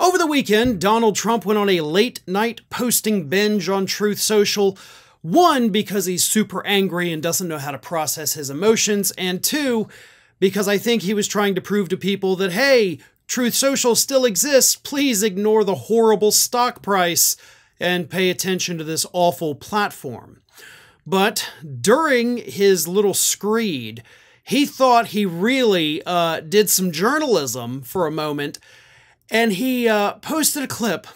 Over the weekend, Donald Trump went on a late night posting binge on Truth Social. One, because he's super angry and doesn't know how to process his emotions, and two, because I think he was trying to prove to people that, hey, Truth Social still exists, please ignore the horrible stock price and pay attention to this awful platform. But during his little screed, he thought he really uh, did some journalism for a moment and he uh, posted a clip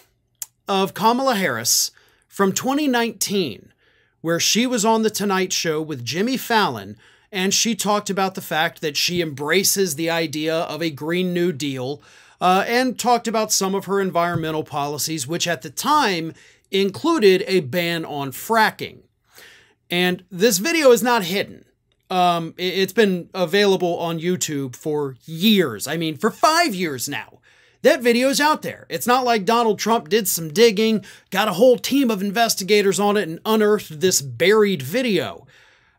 of Kamala Harris from 2019, where she was on The Tonight Show with Jimmy Fallon, and she talked about the fact that she embraces the idea of a Green New Deal uh, and talked about some of her environmental policies, which at the time included a ban on fracking. And this video is not hidden. Um, it's been available on YouTube for years. I mean, for five years now. That video's out there. It's not like Donald Trump did some digging, got a whole team of investigators on it, and unearthed this buried video.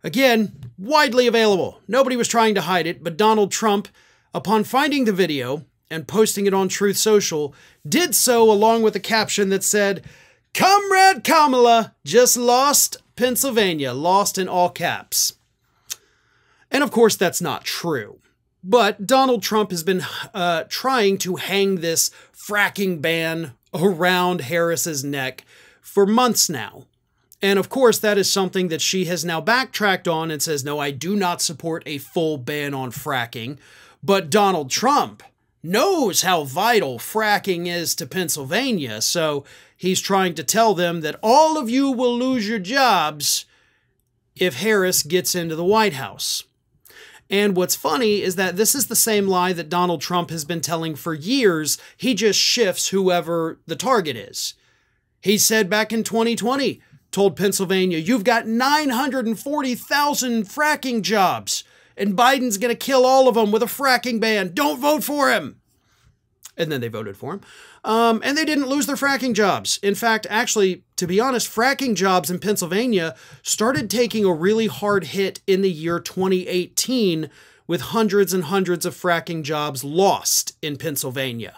Again, widely available. Nobody was trying to hide it, but Donald Trump, upon finding the video and posting it on Truth Social, did so along with a caption that said, Comrade Kamala just lost Pennsylvania, lost in all caps. And of course, that's not true. But Donald Trump has been uh, trying to hang this fracking ban around Harris's neck for months now. And of course, that is something that she has now backtracked on and says, no, I do not support a full ban on fracking. But Donald Trump knows how vital fracking is to Pennsylvania. So he's trying to tell them that all of you will lose your jobs if Harris gets into the White House. And what's funny is that this is the same lie that Donald Trump has been telling for years. He just shifts whoever the target is. He said back in 2020, told Pennsylvania, you've got 940,000 fracking jobs, and Biden's going to kill all of them with a fracking ban. Don't vote for him. And then they voted for him. Um, and they didn't lose their fracking jobs. In fact, actually, to be honest, fracking jobs in Pennsylvania started taking a really hard hit in the year 2018 with hundreds and hundreds of fracking jobs lost in Pennsylvania.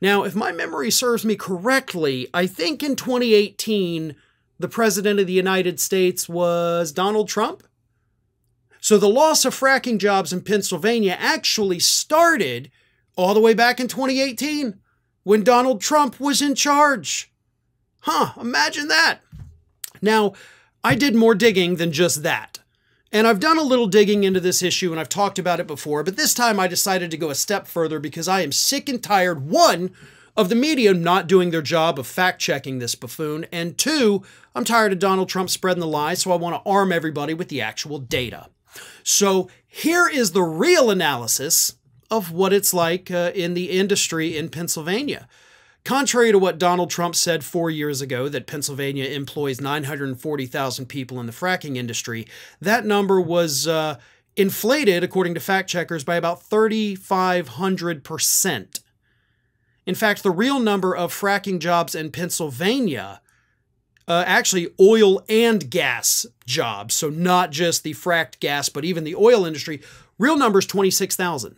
Now, if my memory serves me correctly, I think in 2018, the President of the United States was Donald Trump. So the loss of fracking jobs in Pennsylvania actually started all the way back in 2018 when Donald Trump was in charge. Huh, imagine that. Now, I did more digging than just that. And I've done a little digging into this issue and I've talked about it before, but this time I decided to go a step further because I am sick and tired, one, of the media not doing their job of fact checking this buffoon, and two, I'm tired of Donald Trump spreading the lies, so I want to arm everybody with the actual data. So here is the real analysis of what it's like uh, in the industry in Pennsylvania. Contrary to what Donald Trump said four years ago, that Pennsylvania employs 940,000 people in the fracking industry, that number was uh, inflated, according to fact checkers, by about 3,500%. In fact, the real number of fracking jobs in Pennsylvania, uh, actually oil and gas jobs, so not just the fracked gas, but even the oil industry, real number is 26,000.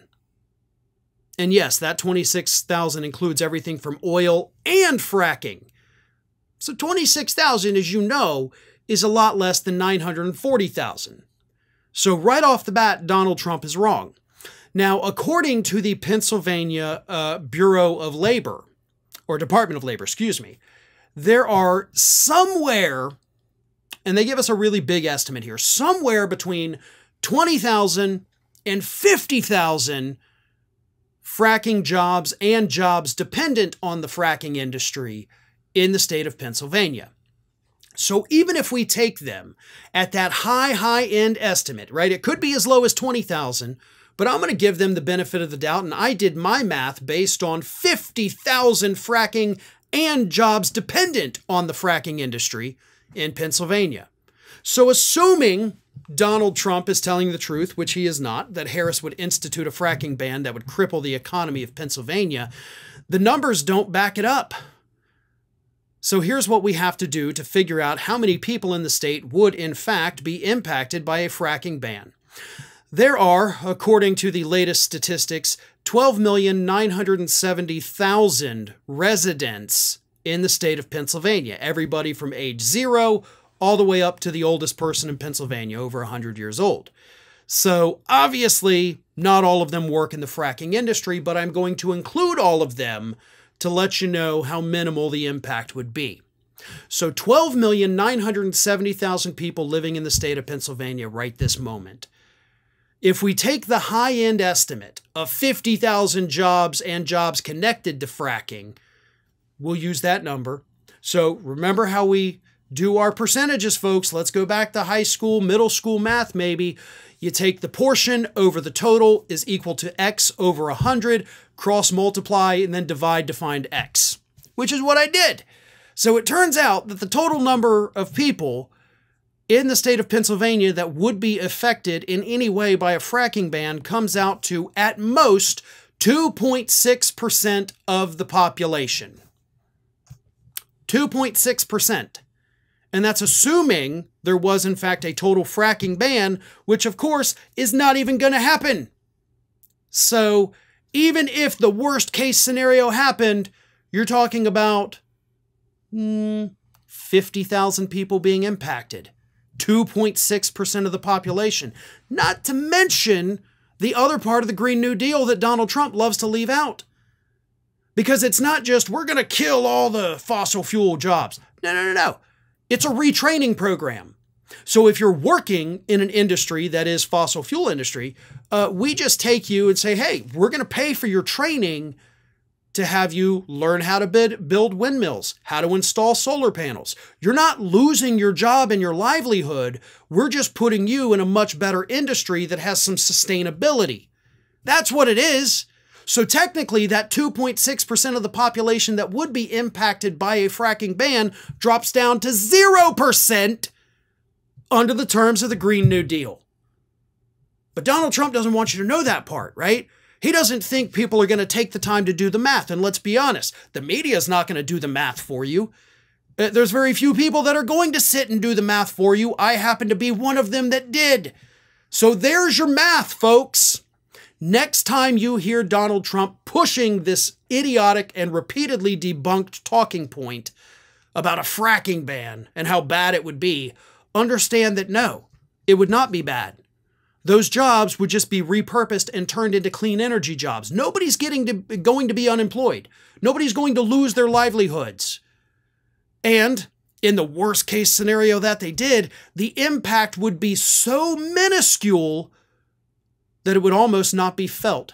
And yes, that 26,000 includes everything from oil and fracking. So 26,000 as you know is a lot less than 940,000. So right off the bat Donald Trump is wrong. Now, according to the Pennsylvania uh, Bureau of Labor, or Department of Labor, excuse me, there are somewhere, and they give us a really big estimate here, somewhere between 20,000 and 50,000 fracking jobs and jobs dependent on the fracking industry in the state of Pennsylvania. So even if we take them at that high, high end estimate, right, it could be as low as 20,000, but I'm going to give them the benefit of the doubt. And I did my math based on 50,000 fracking and jobs dependent on the fracking industry in Pennsylvania. So assuming Donald Trump is telling the truth, which he is not, that Harris would institute a fracking ban that would cripple the economy of Pennsylvania, the numbers don't back it up. So here's what we have to do to figure out how many people in the state would, in fact, be impacted by a fracking ban. There are, according to the latest statistics, 12,970,000 residents in the state of Pennsylvania, everybody from age zero all the way up to the oldest person in Pennsylvania, over 100 years old. So obviously, not all of them work in the fracking industry, but I'm going to include all of them to let you know how minimal the impact would be. So 12,970,000 people living in the state of Pennsylvania right this moment. If we take the high end estimate of 50,000 jobs and jobs connected to fracking, we'll use that number. So remember how we do our percentages, folks. Let's go back to high school, middle school math, maybe. You take the portion over the total is equal to x over 100, cross multiply, and then divide to find x, which is what I did. So it turns out that the total number of people in the state of Pennsylvania that would be affected in any way by a fracking ban comes out to at most 2.6% of the population. 2.6%. And that's assuming there was, in fact, a total fracking ban, which, of course, is not even going to happen. So, even if the worst case scenario happened, you're talking about mm, 50,000 people being impacted, 2.6% of the population, not to mention the other part of the Green New Deal that Donald Trump loves to leave out. Because it's not just we're going to kill all the fossil fuel jobs. No, no, no, no. It's a retraining program. So if you're working in an industry that is fossil fuel industry, uh, we just take you and say, hey, we're going to pay for your training to have you learn how to bid, build windmills, how to install solar panels. You're not losing your job and your livelihood. We're just putting you in a much better industry that has some sustainability. That's what it is. So technically, that 2.6% of the population that would be impacted by a fracking ban drops down to 0% under the terms of the Green New Deal. But Donald Trump doesn't want you to know that part, right? He doesn't think people are going to take the time to do the math. And let's be honest, the media is not going to do the math for you. Uh, there's very few people that are going to sit and do the math for you. I happen to be one of them that did. So there's your math, folks. Next time you hear Donald Trump pushing this idiotic and repeatedly debunked talking point about a fracking ban and how bad it would be, understand that no, it would not be bad. Those jobs would just be repurposed and turned into clean energy jobs. Nobody's getting to, going to be unemployed. Nobody's going to lose their livelihoods. And in the worst case scenario that they did, the impact would be so minuscule that it would almost not be felt.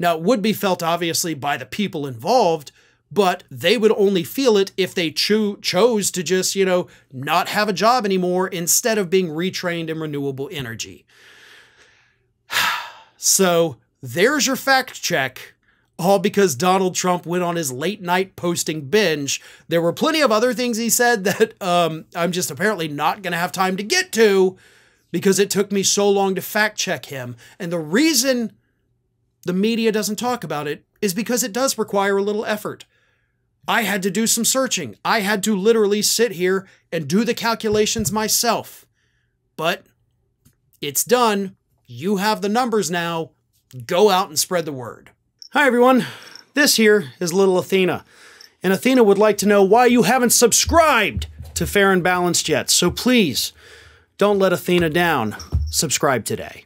Now, it would be felt obviously by the people involved, but they would only feel it if they cho- chose to just, you know, not have a job anymore instead of being retrained in renewable energy. so, there's your fact check. All because Donald Trump went on his late night posting binge. There were plenty of other things he said that um, I'm just apparently not going to have time to get to because it took me so long to fact check him. And the reason the media doesn't talk about it is because it does require a little effort. I had to do some searching. I had to literally sit here and do the calculations myself. But it's done. You have the numbers now. Go out and spread the word. Hi, everyone. This here is Little Athena. And Athena would like to know why you haven't subscribed to Fair and Balanced yet. So please don't let Athena down. Subscribe today.